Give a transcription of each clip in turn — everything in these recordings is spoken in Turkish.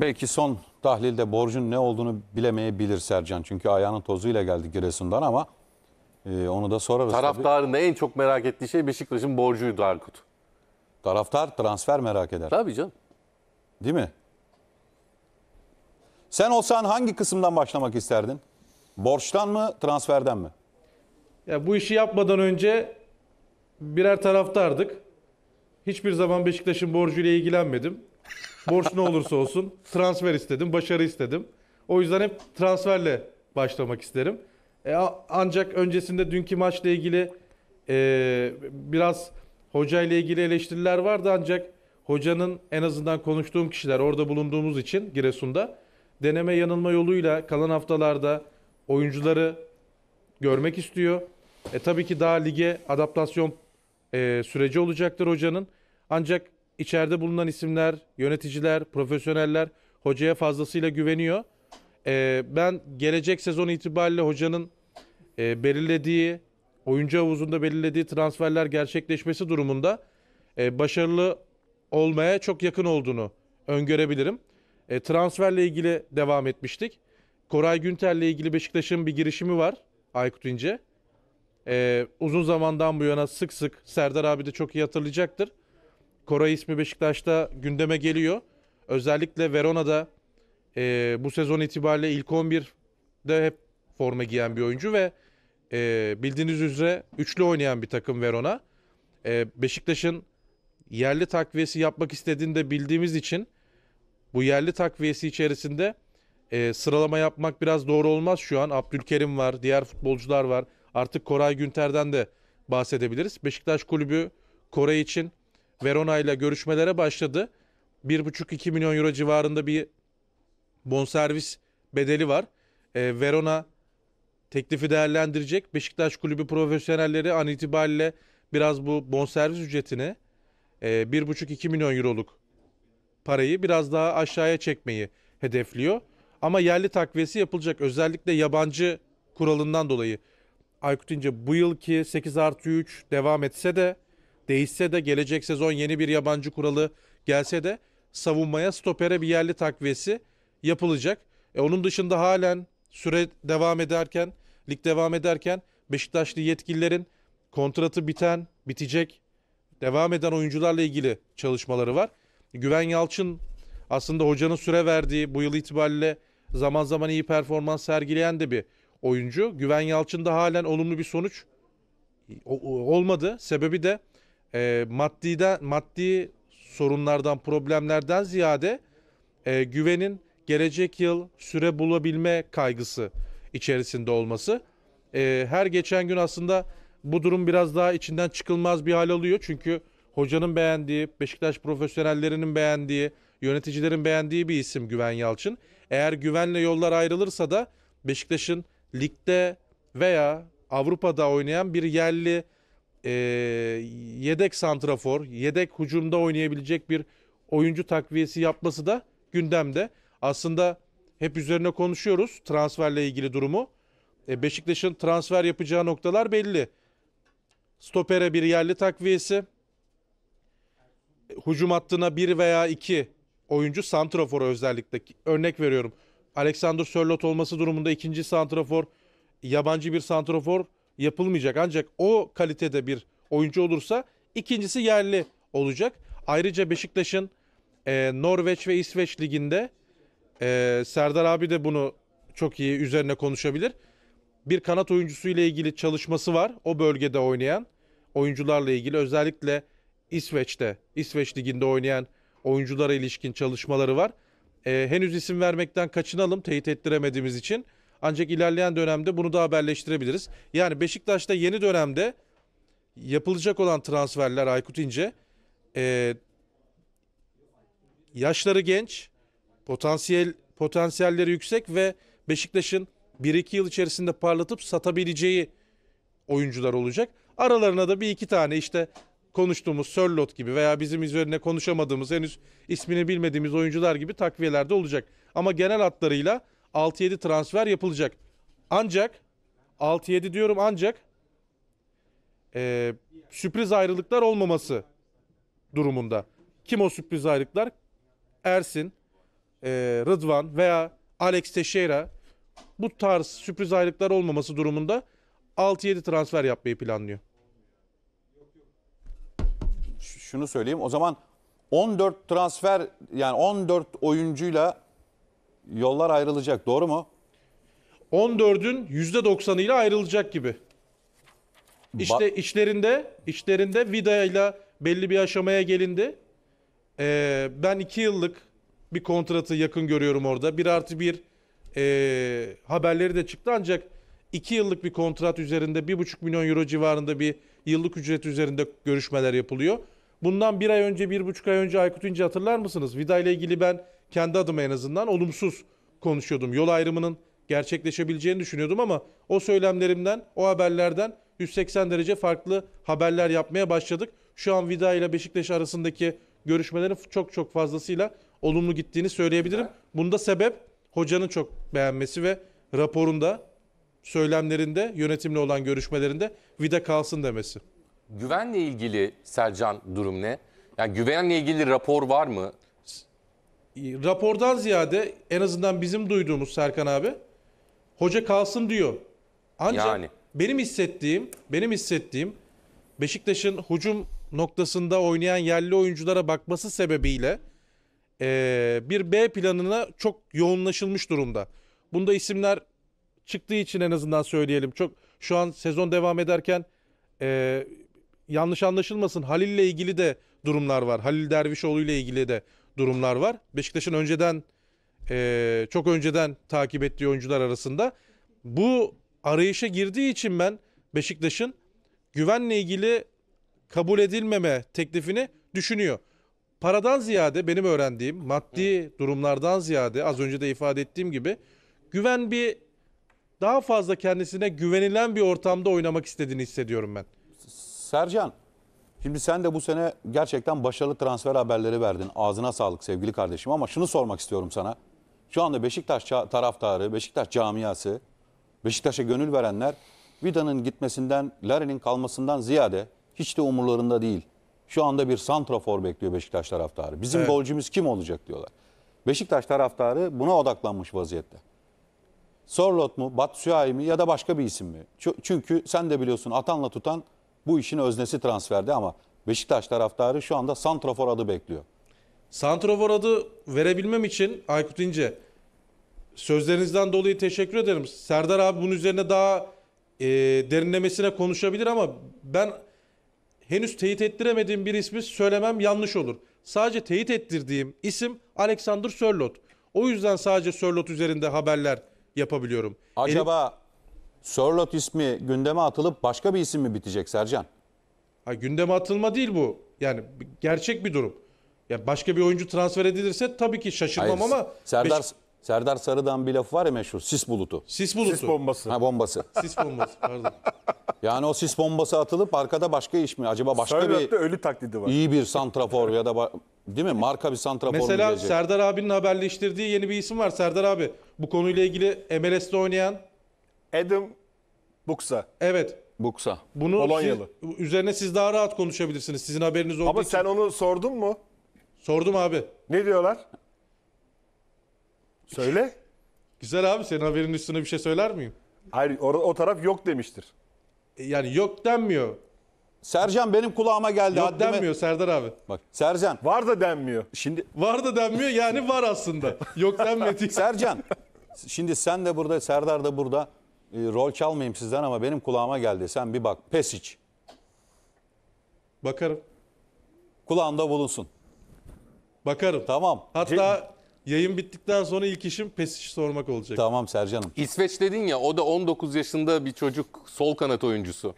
Belki son tahlilde borcun ne olduğunu bilemeyebilir Sercan. Çünkü ayağının tozuyla geldi Giresun'dan ama e, onu da sorarız. Taraftarın da en çok merak ettiği şey Beşiktaş'ın borcuydu Erkut. Taraftar transfer merak eder. Tabii canım. Değil mi? Sen olsan hangi kısımdan başlamak isterdin? Borçtan mı, transferden mi? Ya bu işi yapmadan önce birer taraftardık. Hiçbir zaman Beşiktaş'ın borcuyla ilgilenmedim. Borç ne olursa olsun transfer istedim, başarı istedim. O yüzden hep transferle başlamak isterim. E, ancak öncesinde dünkü maçla ilgili e, biraz hoca ile ilgili eleştiriler vardı ancak hocanın en azından konuştuğum kişiler orada bulunduğumuz için Giresun'da deneme yanılma yoluyla kalan haftalarda oyuncuları görmek istiyor. E tabii ki daha lige adaptasyon e, süreci olacaktır hocanın. Ancak içeride bulunan isimler, yöneticiler, profesyoneller hocaya fazlasıyla güveniyor. E, ben gelecek sezon itibariyle hocanın e, belirlediği, oyuncu havuzunda belirlediği transferler gerçekleşmesi durumunda e, başarılı olmaya çok yakın olduğunu öngörebilirim. E, transferle ilgili devam etmiştik. Koray Günter'le ilgili Beşiktaş'ın bir girişimi var Aykut İnce. E, uzun zamandan bu yana sık sık Serdar abi de çok iyi hatırlayacaktır. Koray ismi Beşiktaş'ta gündeme geliyor. Özellikle Verona'da e, bu sezon itibariyle ilk 11'de hep forma giyen bir oyuncu ve e, bildiğiniz üzere üçlü oynayan bir takım Verona. E, Beşiktaş'ın yerli takviyesi yapmak istediğini de bildiğimiz için bu yerli takviyesi içerisinde e, sıralama yapmak biraz doğru olmaz şu an. Abdülkerim var, diğer futbolcular var. Artık Koray Günter'den de bahsedebiliriz. Beşiktaş Kulübü Koray için Verona ile görüşmelere başladı. 1,5-2 milyon euro civarında bir bonservis bedeli var. E, Verona teklifi değerlendirecek. Beşiktaş kulübü profesyonelleri an itibariyle biraz bu bonservis ücretini e, 1,5-2 milyon euroluk parayı biraz daha aşağıya çekmeyi hedefliyor. Ama yerli takviyesi yapılacak. Özellikle yabancı kuralından dolayı. Aykut İnce bu yılki 8 artı 3 devam etse de değişse de gelecek sezon yeni bir yabancı kuralı gelse de savunmaya stopere bir yerli takviyesi yapılacak. E, onun dışında halen süre devam ederken, lig devam ederken Beşiktaşlı yetkililerin kontratı biten, bitecek, devam eden oyuncularla ilgili çalışmaları var. Güven Yalçın aslında hocanın süre verdiği bu yıl itibariyle zaman zaman iyi performans sergileyen de bir oyuncu. Güven Yalçın'da halen olumlu bir sonuç olmadı. Sebebi de e, maddiden, maddi sorunlardan, problemlerden ziyade e, güvenin gelecek yıl süre bulabilme kaygısı içerisinde olması. E, her geçen gün aslında bu durum biraz daha içinden çıkılmaz bir hal alıyor. Çünkü hocanın beğendiği, Beşiktaş profesyonellerinin beğendiği, yöneticilerin beğendiği bir isim Güven Yalçın. Eğer Güven'le yollar ayrılırsa da Beşiktaş'ın ligde veya Avrupa'da oynayan bir yerli e, yedek santrafor, yedek hücumda oynayabilecek bir oyuncu takviyesi yapması da gündemde. Aslında hep üzerine konuşuyoruz transferle ilgili durumu. E, Beşiktaş'ın transfer yapacağı noktalar belli. Stopere bir yerli takviyesi. Hücum hattına bir veya iki oyuncu santrafora özellikle. Örnek veriyorum. Alexander Sörlot olması durumunda ikinci santrafor, yabancı bir santrafor yapılmayacak. Ancak o kalitede bir oyuncu olursa ikincisi yerli olacak. Ayrıca Beşiktaş'ın e, Norveç ve İsveç liginde e, Serdar abi de bunu çok iyi üzerine konuşabilir. Bir kanat oyuncusu ile ilgili çalışması var. O bölgede oynayan oyuncularla ilgili özellikle İsveç'te, İsveç liginde oynayan oyunculara ilişkin çalışmaları var. E, henüz isim vermekten kaçınalım teyit ettiremediğimiz için. Ancak ilerleyen dönemde bunu da haberleştirebiliriz. Yani Beşiktaş'ta yeni dönemde yapılacak olan transferler Aykut İnce e, yaşları genç, potansiyel potansiyelleri yüksek ve Beşiktaş'ın 1-2 yıl içerisinde parlatıp satabileceği oyuncular olacak. Aralarına da bir iki tane işte konuştuğumuz Sörlot gibi veya bizim üzerine konuşamadığımız henüz ismini bilmediğimiz oyuncular gibi takviyelerde olacak. Ama genel hatlarıyla 6-7 transfer yapılacak. Ancak 6-7 diyorum ancak e, sürpriz ayrılıklar olmaması durumunda. Kim o sürpriz ayrılıklar? Ersin, e, Rıdvan veya Alex Teixeira bu tarz sürpriz ayrılıklar olmaması durumunda 6-7 transfer yapmayı planlıyor. Şunu söyleyeyim o zaman 14 transfer yani 14 oyuncuyla yollar ayrılacak doğru mu? 14'ün %90'ıyla ayrılacak gibi. İşte Ba- içlerinde içlerinde Vida belli bir aşamaya gelindi. Ee, ben 2 yıllık bir kontratı yakın görüyorum orada. 1 artı 1 ee, haberleri de çıktı ancak 2 yıllık bir kontrat üzerinde 1,5 milyon euro civarında bir yıllık ücret üzerinde görüşmeler yapılıyor. Bundan bir ay önce, bir buçuk ay önce Aykut İnce hatırlar mısınız? Vida ile ilgili ben kendi adıma en azından olumsuz konuşuyordum. Yol ayrımının gerçekleşebileceğini düşünüyordum ama o söylemlerimden, o haberlerden 180 derece farklı haberler yapmaya başladık. Şu an Vida ile Beşiktaş arasındaki görüşmelerin çok çok fazlasıyla olumlu gittiğini söyleyebilirim. Bunda sebep hocanın çok beğenmesi ve raporunda, söylemlerinde, yönetimle olan görüşmelerinde Vida kalsın demesi. Güvenle ilgili Sercan durum ne? Yani güvenle ilgili rapor var mı? E, rapordan ziyade en azından bizim duyduğumuz Serkan abi hoca kalsın diyor. Ancak yani. benim hissettiğim, benim hissettiğim Beşiktaş'ın hücum noktasında oynayan yerli oyunculara bakması sebebiyle e, bir B planına çok yoğunlaşılmış durumda. Bunda isimler çıktığı için en azından söyleyelim. Çok şu an sezon devam ederken e, yanlış anlaşılmasın Halil ile ilgili de durumlar var. Halil Dervişoğlu ile ilgili de durumlar var. Beşiktaş'ın önceden e, çok önceden takip ettiği oyuncular arasında. Bu arayışa girdiği için ben Beşiktaş'ın güvenle ilgili kabul edilmeme teklifini düşünüyor. Paradan ziyade benim öğrendiğim maddi durumlardan ziyade az önce de ifade ettiğim gibi güven bir daha fazla kendisine güvenilen bir ortamda oynamak istediğini hissediyorum ben. Sercan Şimdi sen de bu sene gerçekten başarılı transfer haberleri verdin. Ağzına sağlık sevgili kardeşim ama şunu sormak istiyorum sana. Şu anda Beşiktaş taraftarı, Beşiktaş camiası, Beşiktaş'a gönül verenler Vida'nın gitmesinden, Larin'in kalmasından ziyade hiç de umurlarında değil. Şu anda bir santrafor bekliyor Beşiktaş taraftarı. Bizim evet. golcümüz kim olacak diyorlar. Beşiktaş taraftarı buna odaklanmış vaziyette. Sorlot mu, Batshuayi mi ya da başka bir isim mi? Çünkü sen de biliyorsun atanla tutan bu işin öznesi transferdi ama Beşiktaş taraftarı şu anda Santrafor adı bekliyor. Santrafor adı verebilmem için Aykut İnce sözlerinizden dolayı teşekkür ederim. Serdar abi bunun üzerine daha e, derinlemesine konuşabilir ama ben henüz teyit ettiremediğim bir ismi söylemem yanlış olur. Sadece teyit ettirdiğim isim Alexander Sörlot. O yüzden sadece Sörlot üzerinde haberler yapabiliyorum. Acaba Elim... Sörlot ismi gündeme atılıp başka bir isim mi bitecek Sercan? Ha, gündeme atılma değil bu. Yani gerçek bir durum. Ya başka bir oyuncu transfer edilirse tabii ki şaşırmam Hayır, ama Serdar beş... Serdar Sarı'dan bir laf var ya meşhur. Sis bulutu. Sis bulutu. Sis bombası. Ha bombası. sis bombası pardon. Yani o sis bombası atılıp arkada başka iş mi? Acaba başka Sörlot'ta bir... ölü taklidi var. İyi bir santrafor ya da... Değil mi? Marka bir santrafor Mesela Serdar abinin haberleştirdiği yeni bir isim var Serdar abi. Bu konuyla ilgili MLS'de oynayan Adam Buksa. Evet. Buksa. Bunu Polonyalı. Siz, üzerine siz daha rahat konuşabilirsiniz. Sizin haberiniz olduğu Ama için. sen onu sordun mu? Sordum abi. Ne diyorlar? Söyle. Güzel abi senin haberin üstüne bir şey söyler miyim? Hayır o, o taraf yok demiştir. E, yani yok denmiyor. Sercan benim kulağıma geldi. Yok haddime- denmiyor Serdar abi. Bak Sercan. Var da denmiyor. Şimdi Var da denmiyor yani var aslında. Yok denmedi. Sercan. Şimdi sen de burada, Serdar da burada. E, rol çalmayayım sizden ama benim kulağıma geldi. Sen bir bak Pesic. Bakarım. Kulağında bulunsun. Bakarım. Tamam. Hatta yayın bittikten sonra ilk işim Pesic sormak olacak. Tamam Sercan'ım. İsveç dedin ya o da 19 yaşında bir çocuk sol kanat oyuncusu.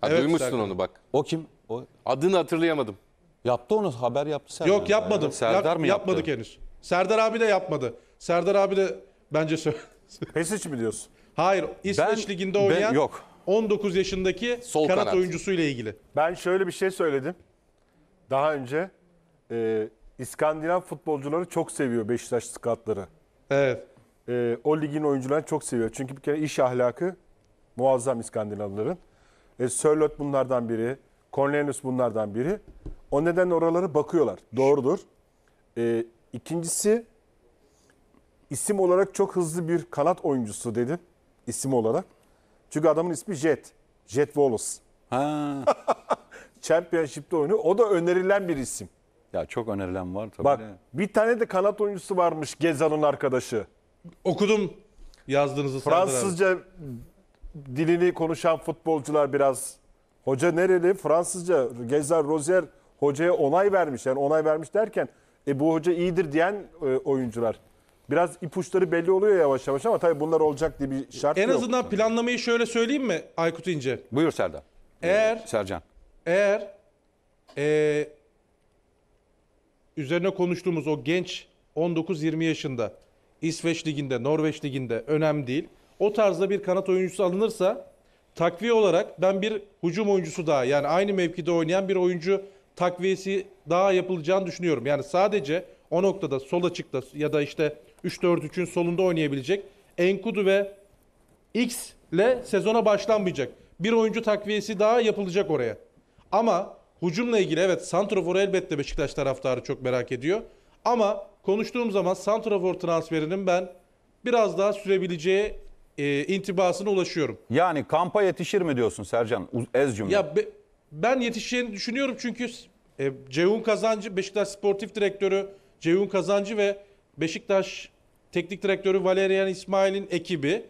Ha, Evet, duymuşsun Serkan. onu bak. O kim? O Adını hatırlayamadım. yaptı onu haber yaptı Sercan. Yok yapmadım. Serdar Yap- mı yaptı? Yapmadık henüz. Serdar abi de yapmadı. Serdar abi de bence söyledi. Pesic mi diyorsun? Hayır, İsveç Ben- liginde ben oynayan yok. 19 yaşındaki Sol kanat, kanat. ile ilgili. Ben şöyle bir şey söyledim. Daha önce e, İskandinav futbolcuları çok seviyor Beşiktaş skatları. Evet. E, o ligin oyuncularını çok seviyor. Çünkü bir kere iş ahlakı muazzam İskandinavların. E, Sörlot bunlardan biri. Cornelius bunlardan biri. O nedenle oraları bakıyorlar. Doğrudur. E, ikincisi isim olarak çok hızlı bir kanat oyuncusu dedim isim olarak. Çünkü adamın ismi Jet. Jet Wallace. Ha. Championship'te oynuyor. O da önerilen bir isim. Ya çok önerilen var tabii. Bak de. bir tane de kanat oyuncusu varmış Gezal'ın arkadaşı. Okudum yazdığınızı. Fransızca abi. dilini konuşan futbolcular biraz. Hoca nereli? Fransızca. Gezal Rozier hocaya onay vermiş. Yani onay vermiş derken e, bu hoca iyidir diyen e, oyuncular. Biraz ipuçları belli oluyor yavaş yavaş ama tabii bunlar olacak diye bir şart En yok. azından planlamayı şöyle söyleyeyim mi Aykut İnce? Buyur Serdar. Eğer ee, Sercan. eğer eee, üzerine konuştuğumuz o genç 19-20 yaşında İsveç liginde, Norveç liginde önemli değil. O tarzda bir kanat oyuncusu alınırsa takviye olarak ben bir hücum oyuncusu daha yani aynı mevkide oynayan bir oyuncu takviyesi daha yapılacağını düşünüyorum. Yani sadece o noktada sol açıkta ya da işte 3-4-3'ün solunda oynayabilecek. Enkudu ve X ile sezona başlanmayacak. Bir oyuncu takviyesi daha yapılacak oraya. Ama hucumla ilgili evet Santrafor'u elbette Beşiktaş taraftarı çok merak ediyor. Ama konuştuğum zaman Santrafor transferinin ben biraz daha sürebileceği e, intibasına ulaşıyorum. Yani kampa yetişir mi diyorsun Sercan? Ez cümle. Ya be, ben yetişeceğini düşünüyorum çünkü e, Ceyhun Kazancı, Beşiktaş Sportif Direktörü Ceyhun Kazancı ve Beşiktaş teknik direktörü Valerian İsmail'in ekibi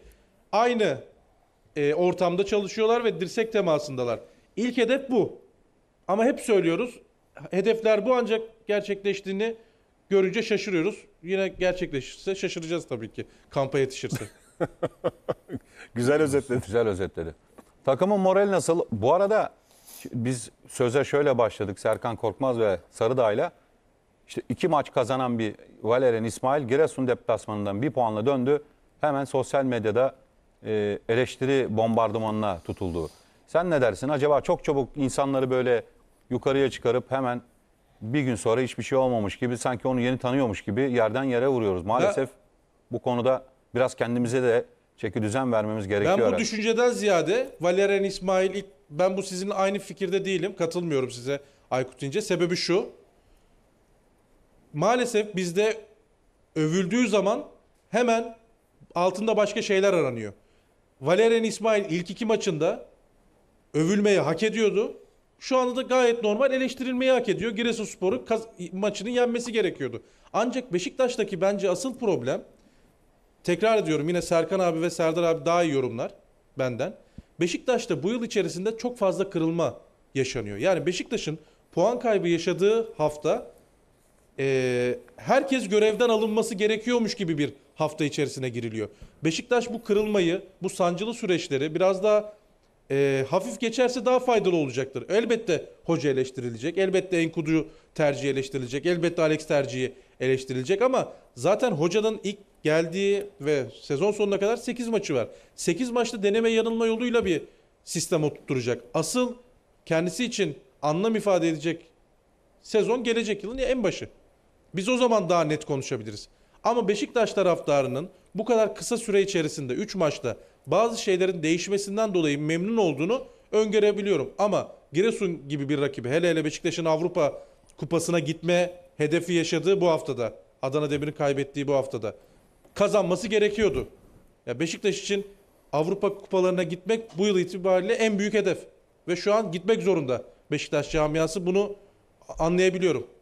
aynı e, ortamda çalışıyorlar ve dirsek temasındalar. İlk hedef bu. Ama hep söylüyoruz hedefler bu ancak gerçekleştiğini görünce şaşırıyoruz. Yine gerçekleşirse şaşıracağız tabii ki kampa yetişirse. Güzel özetledi. Güzel özetledi. Takımın morali nasıl? Bu arada biz söze şöyle başladık Serkan Korkmaz ve Sarıdağ'la. İşte iki maç kazanan bir Valerian İsmail Giresun deplasmanından bir puanla döndü. Hemen sosyal medyada e, eleştiri bombardımanına tutuldu. Sen ne dersin? Acaba çok çabuk insanları böyle yukarıya çıkarıp hemen bir gün sonra hiçbir şey olmamış gibi sanki onu yeni tanıyormuş gibi yerden yere vuruyoruz. Maalesef ya, bu konuda biraz kendimize de çeki düzen vermemiz gerekiyor. Ben bu herhalde. düşünceden ziyade Valerian İsmail ben bu sizinle aynı fikirde değilim. Katılmıyorum size Aykut İnce. Sebebi şu maalesef bizde övüldüğü zaman hemen altında başka şeyler aranıyor. Valerian İsmail ilk iki maçında övülmeyi hak ediyordu. Şu anda da gayet normal eleştirilmeyi hak ediyor. Giresunspor'un maçının yenmesi gerekiyordu. Ancak Beşiktaş'taki bence asıl problem tekrar ediyorum yine Serkan abi ve Serdar abi daha iyi yorumlar benden. Beşiktaş'ta bu yıl içerisinde çok fazla kırılma yaşanıyor. Yani Beşiktaş'ın puan kaybı yaşadığı hafta e, herkes görevden alınması gerekiyormuş gibi bir hafta içerisine giriliyor. Beşiktaş bu kırılmayı, bu sancılı süreçleri biraz daha e, hafif geçerse daha faydalı olacaktır. Elbette hoca eleştirilecek, elbette Enkudu tercih eleştirilecek, elbette Alex tercihi eleştirilecek ama zaten hocanın ilk geldiği ve sezon sonuna kadar 8 maçı var. 8 maçta deneme yanılma yoluyla bir sistem oturtturacak. Asıl kendisi için anlam ifade edecek sezon gelecek yılın en başı. Biz o zaman daha net konuşabiliriz. Ama Beşiktaş taraftarının bu kadar kısa süre içerisinde 3 maçta bazı şeylerin değişmesinden dolayı memnun olduğunu öngörebiliyorum. Ama Giresun gibi bir rakibi hele hele Beşiktaş'ın Avrupa kupasına gitme hedefi yaşadığı bu haftada. Adana Demir'in kaybettiği bu haftada. Kazanması gerekiyordu. Ya Beşiktaş için Avrupa kupalarına gitmek bu yıl itibariyle en büyük hedef. Ve şu an gitmek zorunda. Beşiktaş camiası bunu anlayabiliyorum.